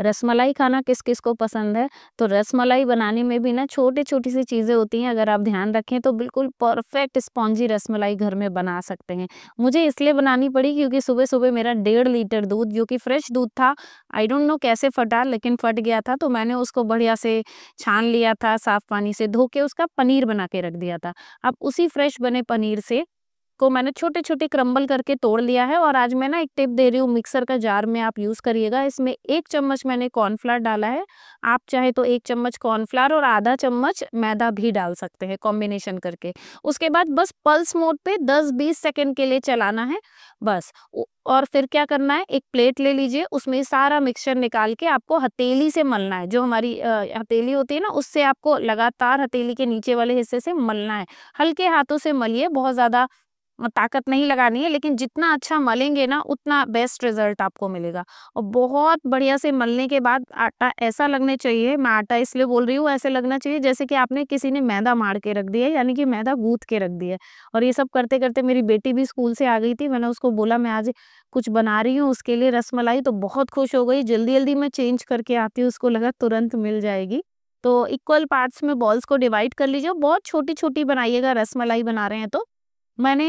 रसमलाई खाना किस किस को पसंद है तो रसमलाई बनाने में भी ना छोटे छोटी सी चीज़ें होती हैं अगर आप ध्यान रखें तो बिल्कुल परफेक्ट स्पॉन्जी रसमलाई घर में बना सकते हैं मुझे इसलिए बनानी पड़ी क्योंकि सुबह सुबह मेरा डेढ़ लीटर दूध जो कि फ्रेश दूध था आई डोंट नो कैसे फटा लेकिन फट गया था तो मैंने उसको बढ़िया से छान लिया था साफ़ पानी से धो के उसका पनीर बना के रख दिया था अब उसी फ्रेश बने पनीर से को मैंने छोटे छोटे क्रम्बल करके तोड़ लिया है और आज मैं ना एक टिप दे रही हूँ मिक्सर का जार में आप यूज़ करिएगा इसमें एक चम्मच मैंने कॉर्नफ्लावर डाला है आप चाहे तो एक चम्मच कॉर्नफ्लावर और आधा चम्मच मैदा भी डाल सकते हैं कॉम्बिनेशन करके उसके बाद बस पल्स मोड पे 10-20 सेकेंड के लिए चलाना है बस और फिर क्या करना है एक प्लेट ले लीजिए उसमें सारा मिक्सचर निकाल के आपको हथेली से मलना है जो हमारी हथेली होती है ना उससे आपको लगातार हथेली के नीचे वाले हिस्से से मलना है हल्के हाथों से मलिए बहुत ज़्यादा ताकत नहीं लगानी है लेकिन जितना अच्छा मलेंगे ना उतना बेस्ट रिजल्ट आपको मिलेगा और बहुत बढ़िया से मलने के बाद आटा ऐसा लगने चाहिए मैं आटा इसलिए बोल रही हूँ ऐसे लगना चाहिए जैसे कि आपने किसी ने मैदा मार के रख दिया यानी कि मैदा गूद के रख दिया और ये सब करते करते मेरी बेटी भी स्कूल से आ गई थी मैंने उसको बोला मैं आज कुछ बना रही हूँ उसके लिए रस तो बहुत खुश हो गई जल्दी जल्दी मैं चेंज करके आती हूँ उसको लगा तुरंत मिल जाएगी तो इक्वल पार्ट्स में बॉल्स को डिवाइड कर लीजिए बहुत छोटी छोटी बनाइएगा रसमलाई बना रहे हैं तो मैंने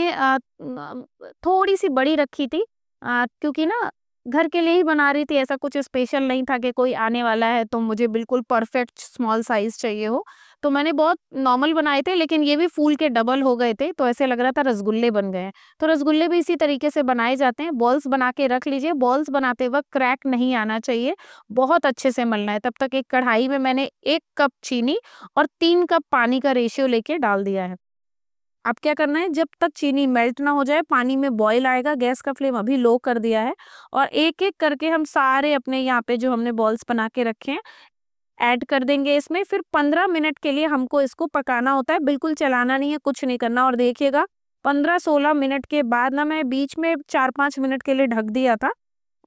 थोड़ी सी बड़ी रखी थी क्योंकि ना घर के लिए ही बना रही थी ऐसा कुछ स्पेशल नहीं था कि कोई आने वाला है तो मुझे बिल्कुल परफेक्ट स्मॉल साइज चाहिए हो तो मैंने बहुत नॉर्मल बनाए थे लेकिन ये भी फूल के डबल हो गए थे तो ऐसे लग रहा था रसगुल्ले बन गए हैं तो रसगुल्ले भी इसी तरीके से बनाए जाते हैं बॉल्स बना के रख लीजिए बॉल्स बनाते वक्त क्रैक नहीं आना चाहिए बहुत अच्छे से मलना है तब तक एक कढ़ाई में मैंने एक कप चीनी और तीन कप पानी का रेशियो लेके डाल दिया है अब क्या करना है जब तक चीनी मेल्ट ना हो जाए पानी में बॉईल आएगा गैस का फ्लेम अभी लो कर दिया है और एक एक करके हम सारे अपने यहाँ पे जो हमने बॉल्स बना के रखे हैं ऐड कर देंगे इसमें फिर पंद्रह मिनट के लिए हमको इसको पकाना होता है बिल्कुल चलाना नहीं है कुछ नहीं करना और देखिएगा पंद्रह सोलह मिनट के बाद ना मैं बीच में चार पाँच मिनट के लिए ढक दिया था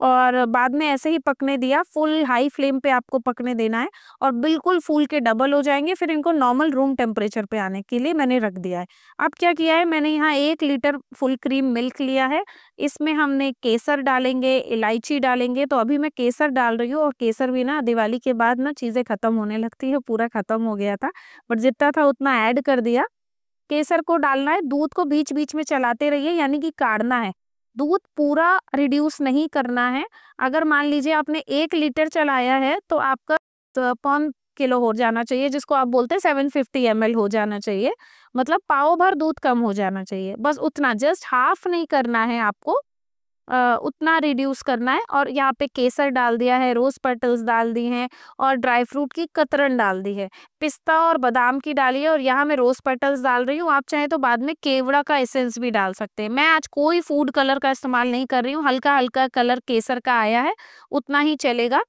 और बाद में ऐसे ही पकने दिया फुल हाई फ्लेम पे आपको पकने देना है और बिल्कुल फूल के डबल हो जाएंगे फिर इनको नॉर्मल रूम टेम्परेचर पे आने के लिए मैंने रख दिया है अब क्या किया है मैंने यहाँ एक लीटर फुल क्रीम मिल्क लिया है इसमें हमने केसर डालेंगे इलायची डालेंगे तो अभी मैं केसर डाल रही हूँ और केसर भी ना दिवाली के बाद ना चीज़ें ख़त्म होने लगती है पूरा ख़त्म हो गया था बट जितना था उतना ऐड कर दिया केसर को डालना है दूध को बीच बीच में चलाते रहिए यानी कि काढ़ना है दूध पूरा रिड्यूस नहीं करना है अगर मान लीजिए आपने एक लीटर चलाया है तो आपका पौन किलो हो जाना चाहिए जिसको आप बोलते हैं सेवन फिफ्टी एम हो जाना चाहिए मतलब पाओ भर दूध कम हो जाना चाहिए बस उतना जस्ट हाफ नहीं करना है आपको उतना रिड्यूस करना है और यहाँ पे केसर डाल दिया है रोज पटल्स डाल दी हैं और ड्राई फ्रूट की कतरन डाल दी है पिस्ता और बादाम की डाली है और यहाँ मैं रोज पटल्स डाल रही हूँ आप चाहे तो बाद में केवड़ा का एसेंस भी डाल सकते हैं मैं आज कोई फूड कलर का इस्तेमाल नहीं कर रही हूँ हल्का हल्का कलर केसर का आया है उतना ही चलेगा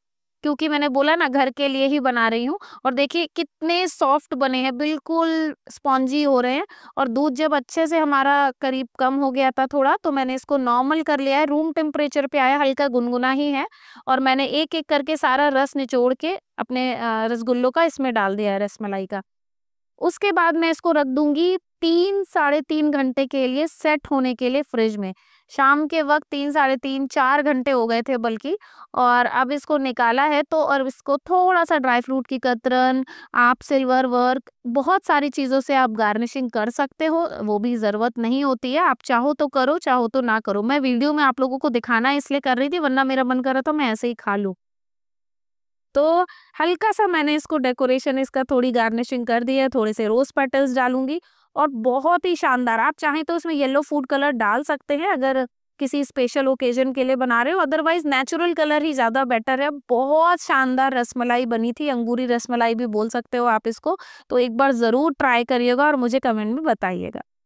क्योंकि मैंने बोला ना घर के लिए ही बना रही हूँ और देखिए कितने सॉफ्ट बने हैं बिल्कुल स्पॉन्जी हो रहे हैं और दूध जब अच्छे से हमारा करीब कम हो गया था थोड़ा तो मैंने इसको नॉर्मल कर लिया है रूम टेम्परेचर पे आया हल्का गुनगुना ही है और मैंने एक एक करके सारा रस निचोड़ के अपने रसगुल्लों का इसमें डाल दिया है रसमलाई का उसके बाद मैं इसको रख दूंगी तीन साढ़े तीन घंटे के लिए सेट होने के लिए फ्रिज में शाम के वक्त तीन साढ़े तीन चार घंटे हो गए थे बल्कि और अब इसको निकाला है तो और इसको थोड़ा सा ड्राई फ्रूट की कतरन आप सिल्वर वर्क बहुत सारी चीज़ों से आप गार्निशिंग कर सकते हो वो भी ज़रूरत नहीं होती है आप चाहो तो करो चाहो तो ना करो मैं वीडियो में आप लोगों को दिखाना इसलिए कर रही थी वरना मेरा मन कर रहा था मैं ऐसे ही खा लूँ तो हल्का सा मैंने इसको डेकोरेशन इसका थोड़ी गार्निशिंग कर दी है थोड़े से रोज पेटल्स डालूंगी और बहुत ही शानदार आप चाहें तो इसमें येलो फूड कलर डाल सकते हैं अगर किसी स्पेशल ओकेजन के लिए बना रहे हो अदरवाइज नेचुरल कलर ही ज़्यादा बेटर है बहुत शानदार रसमलाई बनी थी अंगूरी रसमलाई भी बोल सकते हो आप इसको तो एक बार ज़रूर ट्राई करिएगा और मुझे कमेंट में बताइएगा